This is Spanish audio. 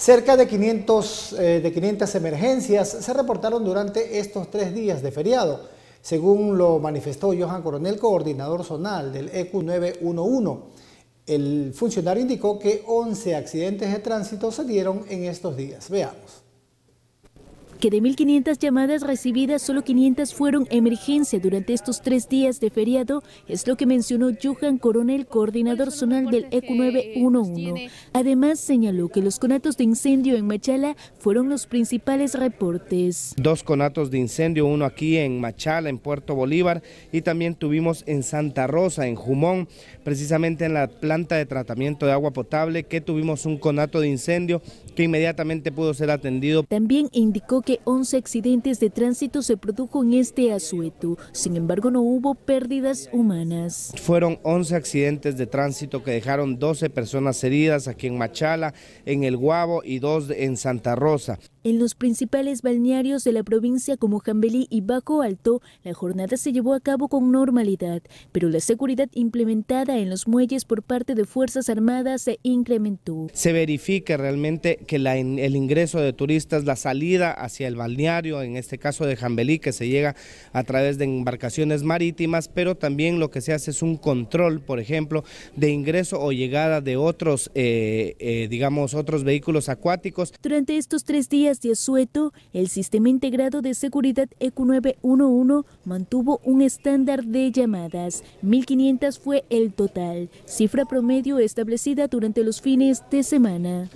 Cerca de 500, eh, de 500 emergencias se reportaron durante estos tres días de feriado, según lo manifestó Johan Coronel, coordinador zonal del EQ911. El funcionario indicó que 11 accidentes de tránsito se dieron en estos días. Veamos que de 1.500 llamadas recibidas, solo 500 fueron emergencia durante estos tres días de feriado, es lo que mencionó Juhan Coronel, coordinador zonal del eq 911. Además, señaló que los conatos de incendio en Machala fueron los principales reportes. Dos conatos de incendio, uno aquí en Machala, en Puerto Bolívar, y también tuvimos en Santa Rosa, en Jumón, precisamente en la planta de tratamiento de agua potable, que tuvimos un conato de incendio que inmediatamente pudo ser atendido. También indicó que 11 accidentes de tránsito se produjo en este asueto. Sin embargo, no hubo pérdidas humanas. Fueron 11 accidentes de tránsito que dejaron 12 personas heridas aquí en Machala, en El Guabo y dos en Santa Rosa. En los principales balnearios de la provincia como Jambelí y Bajo Alto, la jornada se llevó a cabo con normalidad, pero la seguridad implementada en los muelles por parte de Fuerzas Armadas se incrementó. Se verifica realmente que el ingreso de turistas, la salida hacia el balneario, en este caso de Jambelí, que se llega a través de embarcaciones marítimas, pero también lo que se hace es un control, por ejemplo, de ingreso o llegada de otros, eh, eh, digamos, otros vehículos acuáticos. Durante estos tres días de asueto, el sistema integrado de seguridad eq 911 mantuvo un estándar de llamadas. 1.500 fue el total, cifra promedio establecida durante los fines de semana.